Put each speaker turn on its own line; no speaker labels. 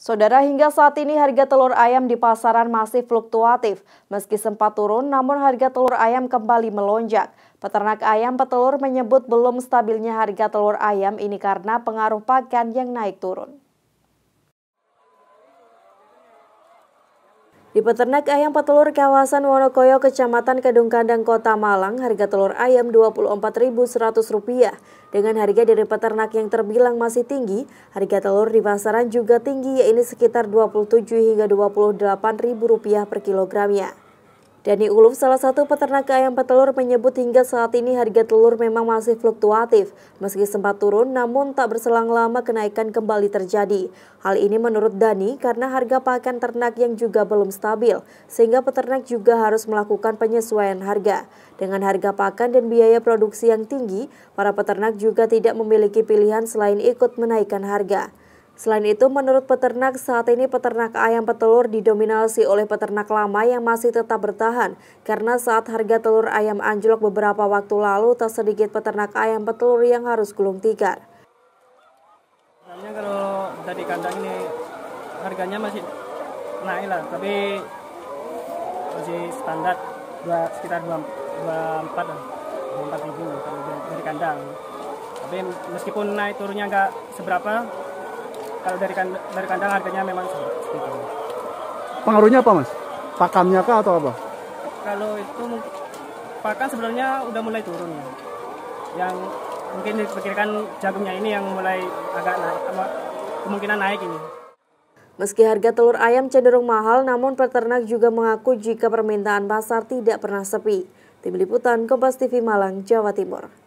Saudara, hingga saat ini harga telur ayam di pasaran masih fluktuatif. Meski sempat turun, namun harga telur ayam kembali melonjak. Peternak ayam petelur menyebut belum stabilnya harga telur ayam ini karena pengaruh pakan yang naik turun. Di peternak ayam petelur kawasan Wonokoyo, Kecamatan Kedung Kandang, Kota Malang, harga telur ayam Rp24.100. Dengan harga dari peternak yang terbilang masih tinggi, harga telur di pasaran juga tinggi, yaitu sekitar Rp27 hingga Rp28.000 per kilogramnya. Dani Uluf, salah satu peternak ayam petelur, menyebut hingga saat ini harga telur memang masih fluktuatif. Meski sempat turun, namun tak berselang lama kenaikan kembali terjadi. Hal ini menurut Dani karena harga pakan ternak yang juga belum stabil, sehingga peternak juga harus melakukan penyesuaian harga. Dengan harga pakan dan biaya produksi yang tinggi, para peternak juga tidak memiliki pilihan selain ikut menaikkan harga. Selain itu, menurut peternak, saat ini peternak ayam petelur didominasi oleh peternak lama yang masih tetap bertahan karena saat harga telur ayam anjlok beberapa waktu lalu, tak sedikit peternak ayam petelur yang harus gulung tikar.
Sebenarnya kalau dari kandang ini harganya masih naik lah, tapi masih standar dua, sekitar 24 lah, 24 ribu kalau dari kandang. Tapi meskipun naik turunnya enggak seberapa, kalau dari kandang, dari kandang harganya memang sama. Pengaruhnya apa mas? Pakamnya kah atau apa? Kalau itu pakan sebenarnya udah mulai turun. Yang mungkin diperkirakan jagungnya ini yang mulai agak naik, kemungkinan naik ini.
Meski harga telur ayam cenderung mahal, namun peternak juga mengaku jika permintaan pasar tidak pernah sepi. Tim Liputan Kompas TV Malang, Jawa Timur.